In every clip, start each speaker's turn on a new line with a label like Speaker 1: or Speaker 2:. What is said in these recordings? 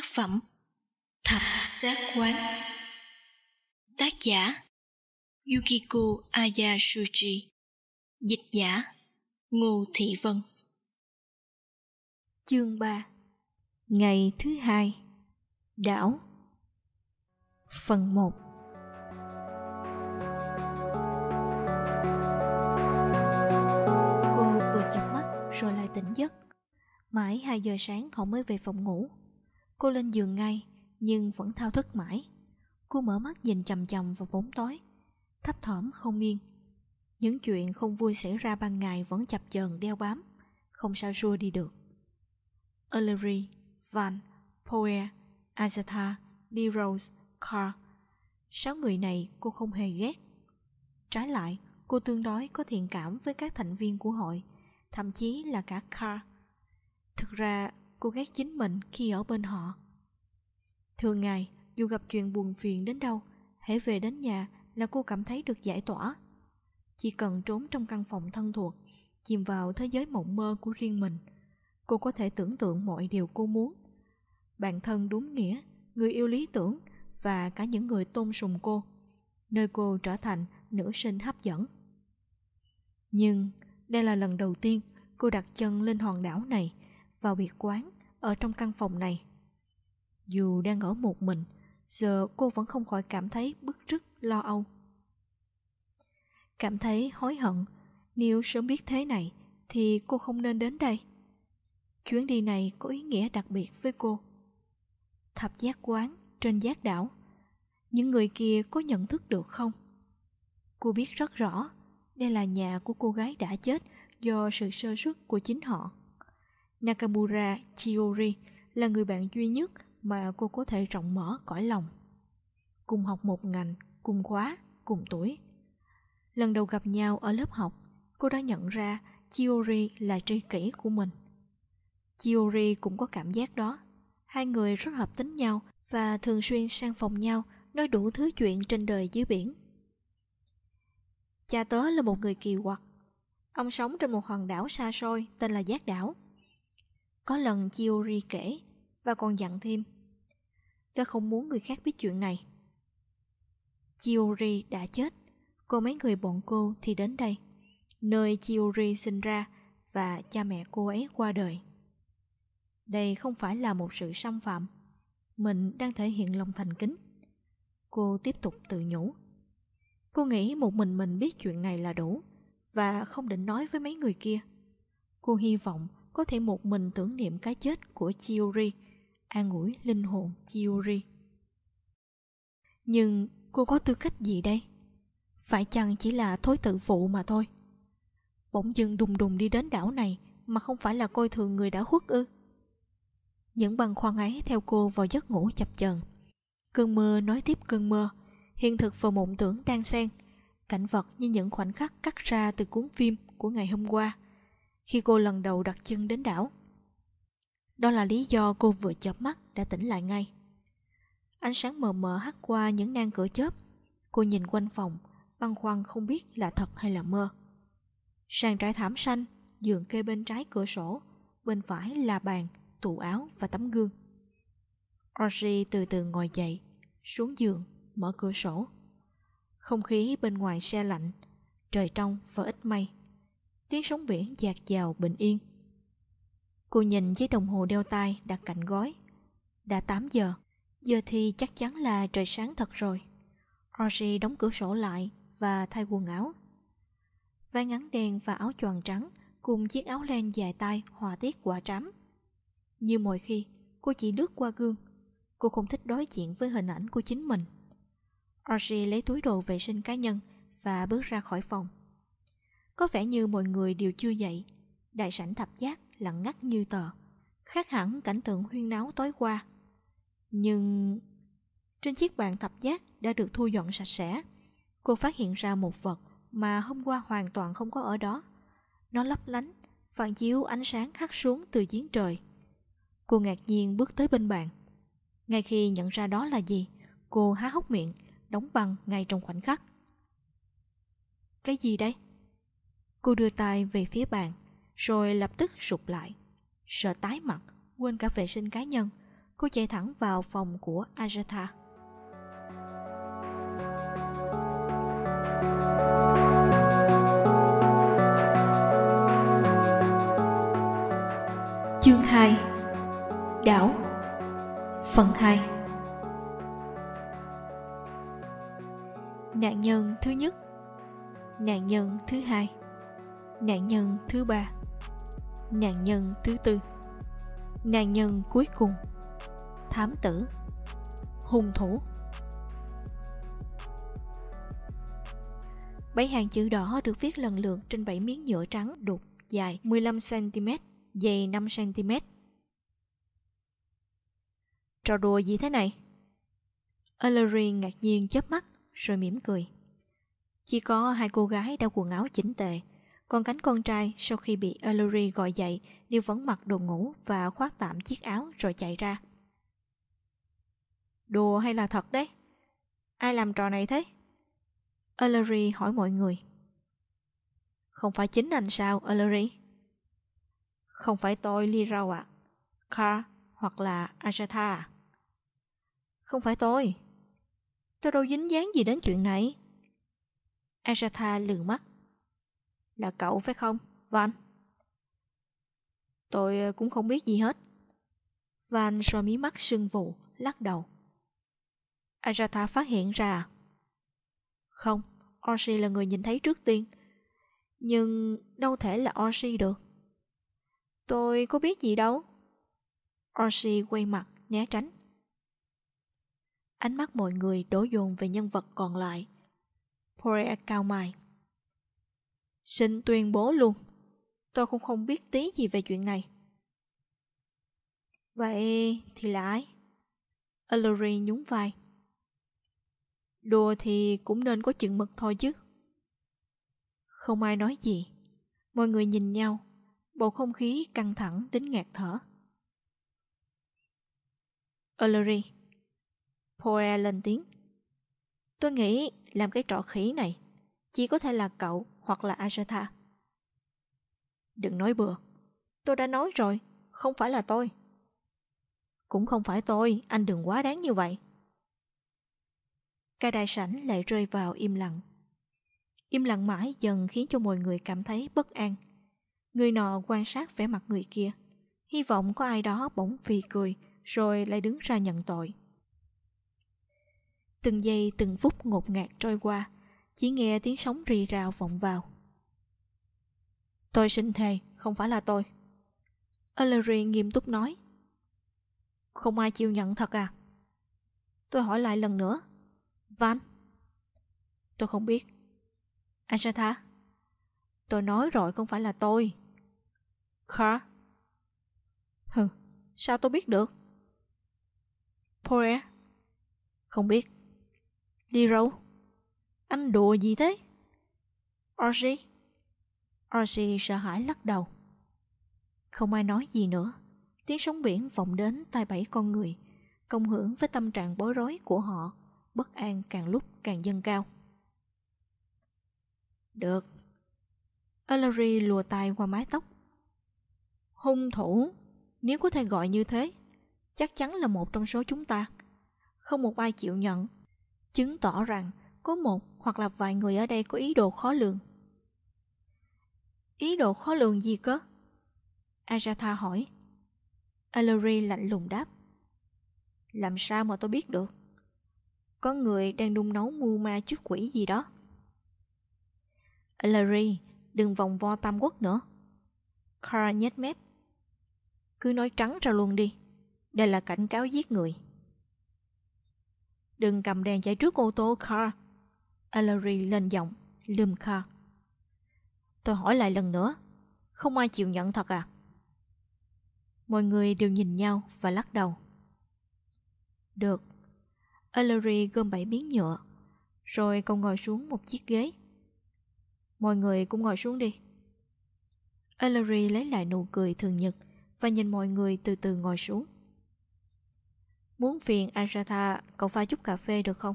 Speaker 1: Tác phẩm Thập Giác Quán Tác giả Yukiko Ayasuchi Dịch giả Ngô Thị Vân Chương 3 Ngày thứ hai Đảo Phần 1 Cô vừa chập mắt rồi lại tỉnh giấc Mãi 2 giờ sáng họ mới về phòng ngủ Cô lên giường ngay, nhưng vẫn thao thức mãi. Cô mở mắt nhìn chầm chầm vào bóng tối, thấp thỏm không yên. Những chuyện không vui xảy ra ban ngày vẫn chập chờn đeo bám, không sao xua đi được. Ellery, Van, Poe, Azatha, rose Carr. Sáu người này cô không hề ghét. Trái lại, cô tương đối có thiện cảm với các thành viên của hội, thậm chí là cả Carr. Thực ra cô ghét chính mình khi ở bên họ. Thường ngày, dù gặp chuyện buồn phiền đến đâu, hãy về đến nhà là cô cảm thấy được giải tỏa. Chỉ cần trốn trong căn phòng thân thuộc, chìm vào thế giới mộng mơ của riêng mình, cô có thể tưởng tượng mọi điều cô muốn. Bạn thân đúng nghĩa, người yêu lý tưởng và cả những người tôn sùng cô, nơi cô trở thành nữ sinh hấp dẫn. Nhưng đây là lần đầu tiên cô đặt chân lên hòn đảo này vào biệt quán ở trong căn phòng này. Dù đang ở một mình, giờ cô vẫn không khỏi cảm thấy bức rứt lo âu. Cảm thấy hối hận, nếu sớm biết thế này thì cô không nên đến đây. Chuyến đi này có ý nghĩa đặc biệt với cô. Thập giác quán trên giác đảo, những người kia có nhận thức được không? Cô biết rất rõ, đây là nhà của cô gái đã chết do sự sơ suất của chính họ. Nakamura Chiori là người bạn duy nhất mà cô có thể rộng mở cõi lòng. Cùng học một ngành, cùng khóa, cùng tuổi. Lần đầu gặp nhau ở lớp học, cô đã nhận ra Chiori là tri kỷ của mình. Chiori cũng có cảm giác đó. Hai người rất hợp tính nhau và thường xuyên sang phòng nhau nói đủ thứ chuyện trên đời dưới biển. Cha tớ là một người kỳ quặc. Ông sống trên một hòn đảo xa xôi tên là Giác Đảo. Có lần Chiori kể và còn dặn thêm. Tớ không muốn người khác biết chuyện này. Chiori đã chết, cô mấy người bọn cô thì đến đây, nơi Chiori sinh ra và cha mẹ cô ấy qua đời. Đây không phải là một sự xâm phạm, mình đang thể hiện lòng thành kính. Cô tiếp tục tự nhủ. Cô nghĩ một mình mình biết chuyện này là đủ và không định nói với mấy người kia. Cô hy vọng có thể một mình tưởng niệm cái chết của Chiori, an ủi linh hồn Chiori. Nhưng cô có tư cách gì đây? Phải chăng chỉ là thối tự phụ mà thôi? Bỗng dưng đùng đùng đi đến đảo này mà không phải là coi thường người đã khuất ư? Những băn khoăn ấy theo cô vào giấc ngủ chập chờn. Cơn mưa nói tiếp cơn mưa, hiện thực và mộng tưởng đang xen, cảnh vật như những khoảnh khắc cắt ra từ cuốn phim của ngày hôm qua – khi cô lần đầu đặt chân đến đảo. Đó là lý do cô vừa chợp mắt đã tỉnh lại ngay. Ánh sáng mờ mờ hắt qua những nang cửa chớp. Cô nhìn quanh phòng, băn khoăn không biết là thật hay là mơ. Sàn trải thảm xanh, giường kê bên trái cửa sổ, bên phải là bàn, tủ áo và tấm gương. Rosie từ từ ngồi dậy, xuống giường, mở cửa sổ. Không khí bên ngoài xe lạnh, trời trong và ít mây tiếng sóng biển dạt vào bình yên. Cô nhìn với đồng hồ đeo tay đặt cạnh gói. Đã 8 giờ, giờ thì chắc chắn là trời sáng thật rồi. Rosie đóng cửa sổ lại và thay quần áo. Váy ngắn đen và áo choàng trắng cùng chiếc áo len dài tay hòa tiết quả trám. Như mọi khi, cô chỉ lướt qua gương. Cô không thích đối diện với hình ảnh của chính mình. Rosie lấy túi đồ vệ sinh cá nhân và bước ra khỏi phòng. Có vẻ như mọi người đều chưa dậy Đại sảnh thập giác lặng ngắt như tờ Khác hẳn cảnh tượng huyên náo tối qua Nhưng... Trên chiếc bàn thập giác đã được thu dọn sạch sẽ Cô phát hiện ra một vật mà hôm qua hoàn toàn không có ở đó Nó lấp lánh, phản chiếu ánh sáng hắt xuống từ giếng trời Cô ngạc nhiên bước tới bên bàn Ngay khi nhận ra đó là gì Cô há hốc miệng, đóng băng ngay trong khoảnh khắc Cái gì đây? Cô đưa tay về phía bàn, rồi lập tức sụp lại. Sợ tái mặt, quên cả vệ sinh cá nhân, cô chạy thẳng vào phòng của Agatha. Chương 2 Đảo Phần 2 Nạn nhân thứ nhất Nạn nhân thứ hai nạn nhân thứ ba nạn nhân thứ tư nạn nhân cuối cùng thám tử hung thủ Bảy hàng chữ đỏ được viết lần lượt trên bảy miếng nhựa trắng đục dài 15cm, dày 5cm. Trò đùa gì thế này? Ellery ngạc nhiên chớp mắt rồi mỉm cười. Chỉ có hai cô gái đeo quần áo chỉnh tề, còn cánh con trai sau khi bị Ellery gọi dậy đều vẫn mặc đồ ngủ và khoác tạm chiếc áo rồi chạy ra. Đùa hay là thật đấy? Ai làm trò này thế? Ellery hỏi mọi người. Không phải chính anh sao, Ellery? Không phải tôi, Rau ạ. À. Carl hoặc là Ajata à? Không phải tôi. Tôi đâu dính dáng gì đến chuyện này. Ajata lườm mắt. Là cậu phải không, Van? Tôi ờ, cũng không biết gì hết. Van xoa mí mắt sưng vụ, lắc đầu. Agatha phát hiện ra à? Không, Orsi là người nhìn thấy trước tiên. Nhưng đâu thể là Orsi được. Tôi có biết gì đâu. Orsi quay mặt, né tránh. Ánh mắt mọi người đổ dồn về nhân vật còn lại. Porea cao mày, Xin tuyên bố luôn, tôi cũng không biết tí gì về chuyện này. Vậy thì là ai? Ellery nhún vai. Đùa thì cũng nên có chuyện mực thôi chứ. Không ai nói gì. Mọi người nhìn nhau, bầu không khí căng thẳng đến ngạt thở. Ellery, Poe lên tiếng. Tôi nghĩ làm cái trò khỉ này chỉ có thể là cậu hoặc là Agatha. Đừng nói bừa. Tôi đã nói rồi, không phải là tôi. Cũng không phải tôi, anh đừng quá đáng như vậy. Cái đại sảnh lại rơi vào im lặng. Im lặng mãi dần khiến cho mọi người cảm thấy bất an. Người nọ quan sát vẻ mặt người kia, hy vọng có ai đó bỗng phì cười rồi lại đứng ra nhận tội. Từng giây từng phút ngột ngạt trôi qua, chỉ nghe tiếng sóng rì rào vọng vào. Tôi xin thề, không phải là tôi. Ellery nghiêm túc nói. Không ai chịu nhận thật à? Tôi hỏi lại lần nữa. Van? Tôi không biết. Anh Santa? Tôi nói rồi không phải là tôi. Carl? Hừ, sao tôi biết được? Poirier? Không biết. Liro? Anh đùa gì thế? Orsi? Orsi sợ hãi lắc đầu. Không ai nói gì nữa. Tiếng sóng biển vọng đến tai bảy con người, công hưởng với tâm trạng bối rối của họ, bất an càng lúc càng dâng cao. Được. Ellery lùa tay qua mái tóc. Hung thủ, nếu có thể gọi như thế, chắc chắn là một trong số chúng ta. Không một ai chịu nhận, chứng tỏ rằng có một hoặc là vài người ở đây có ý đồ khó lường. Ý đồ khó lường gì cơ? Ajatha hỏi. Ellery lạnh lùng đáp. Làm sao mà tôi biết được? Có người đang đun nấu mưu ma trước quỷ gì đó. Ellery, đừng vòng vo tam quốc nữa. Cara nhếch mép. Cứ nói trắng ra luôn đi. Đây là cảnh cáo giết người. Đừng cầm đèn chạy trước ô tô, Car. Ellery lên giọng, lườm kha. Tôi hỏi lại lần nữa, không ai chịu nhận thật à? Mọi người đều nhìn nhau và lắc đầu. Được. Ellery gom bảy miếng nhựa, rồi cậu ngồi xuống một chiếc ghế. Mọi người cũng ngồi xuống đi. Ellery lấy lại nụ cười thường nhật và nhìn mọi người từ từ ngồi xuống. Muốn phiền Agatha, cậu pha chút cà phê được không?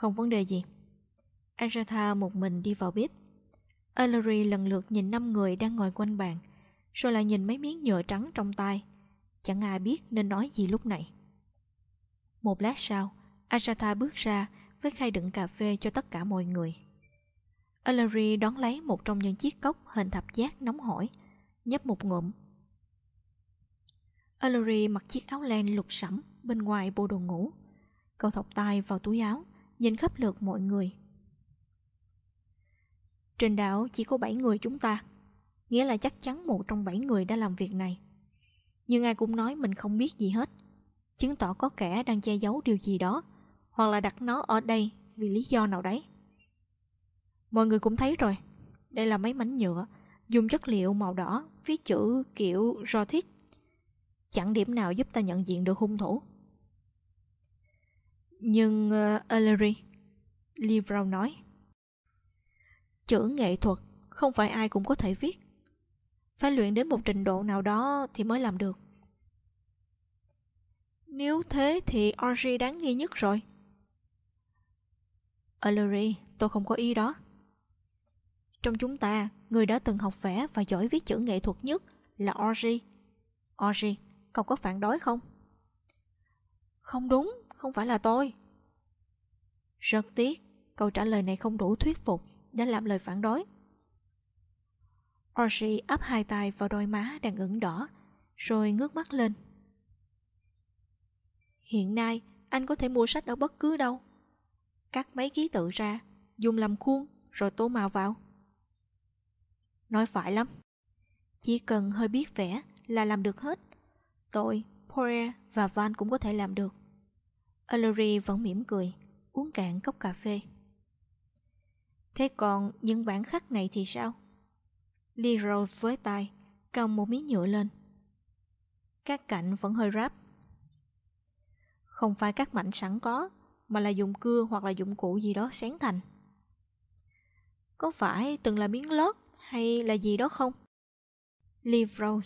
Speaker 1: Không vấn đề gì. Agatha một mình đi vào bếp. Ellery lần lượt nhìn năm người đang ngồi quanh bàn, rồi lại nhìn mấy miếng nhựa trắng trong tay. Chẳng ai biết nên nói gì lúc này. Một lát sau, Agatha bước ra với khay đựng cà phê cho tất cả mọi người. Ellery đón lấy một trong những chiếc cốc hình thập giác nóng hổi, nhấp một ngụm. Ellery mặc chiếc áo len lục sẫm bên ngoài bộ đồ ngủ. Cậu thọc tay vào túi áo nhìn khắp lượt mọi người. Trên đảo chỉ có 7 người chúng ta, nghĩa là chắc chắn một trong 7 người đã làm việc này. Nhưng ai cũng nói mình không biết gì hết, chứng tỏ có kẻ đang che giấu điều gì đó, hoặc là đặt nó ở đây vì lý do nào đấy. Mọi người cũng thấy rồi, đây là mấy mảnh nhựa, dùng chất liệu màu đỏ, viết chữ kiểu thiết, Chẳng điểm nào giúp ta nhận diện được hung thủ. Nhưng uh, Ellery, Lee Brown nói, chữ nghệ thuật không phải ai cũng có thể viết. Phải luyện đến một trình độ nào đó thì mới làm được. Nếu thế thì Orgy đáng nghi nhất rồi. Ellery, tôi không có ý đó. Trong chúng ta, người đã từng học vẽ và giỏi viết chữ nghệ thuật nhất là Orgy. Orgy, cậu có phản đối không? Không đúng, không phải là tôi. Rất tiếc, câu trả lời này không đủ thuyết phục để làm lời phản đối. Orsi áp hai tay vào đôi má đang ửng đỏ, rồi ngước mắt lên. Hiện nay, anh có thể mua sách ở bất cứ đâu. Cắt mấy ký tự ra, dùng làm khuôn, rồi tô màu vào. Nói phải lắm. Chỉ cần hơi biết vẽ là làm được hết. Tôi Poirier và Van cũng có thể làm được. Ellery vẫn mỉm cười, uống cạn cốc cà phê. Thế còn những bản khắc này thì sao? Leroy với tay, cầm một miếng nhựa lên. Các cạnh vẫn hơi ráp. Không phải các mảnh sẵn có, mà là dùng cưa hoặc là dụng cụ gì đó sáng thành. Có phải từng là miếng lót hay là gì đó không? Leroy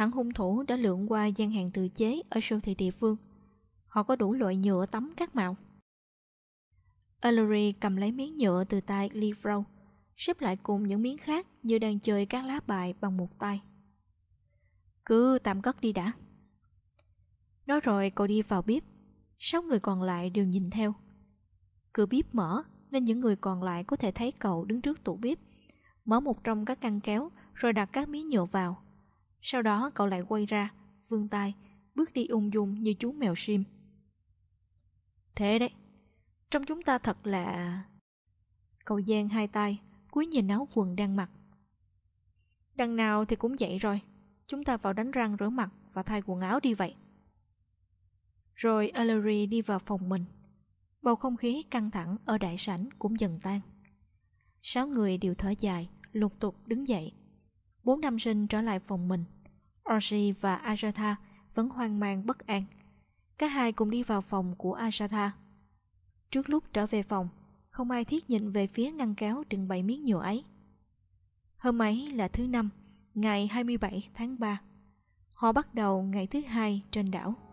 Speaker 1: hẳn hung thủ đã lượn qua gian hàng tự chế ở siêu thị địa phương. Họ có đủ loại nhựa tắm các màu. Ellery cầm lấy miếng nhựa từ tay Lee Livrow, xếp lại cùng những miếng khác như đang chơi các lá bài bằng một tay. Cứ tạm cất đi đã. Nói rồi cậu đi vào bếp, sáu người còn lại đều nhìn theo. Cửa bếp mở nên những người còn lại có thể thấy cậu đứng trước tủ bếp, mở một trong các ngăn kéo rồi đặt các miếng nhựa vào sau đó cậu lại quay ra, vươn tay, bước đi ung dung như chú mèo sim. Thế đấy, trong chúng ta thật là... Cậu giang hai tay, cúi nhìn áo quần đang mặc. Đằng nào thì cũng vậy rồi, chúng ta vào đánh răng rửa mặt và thay quần áo đi vậy. Rồi Ellery đi vào phòng mình. Bầu không khí căng thẳng ở đại sảnh cũng dần tan. Sáu người đều thở dài, lục tục đứng dậy Bốn nam sinh trở lại phòng mình. Orji và Ajatha vẫn hoang mang bất an. Cả hai cùng đi vào phòng của Ajatha. Trước lúc trở về phòng, không ai thiết nhìn về phía ngăn kéo đựng bảy miếng nhựa ấy. Hôm ấy là thứ năm, ngày 27 tháng 3. Họ bắt đầu ngày thứ hai trên đảo.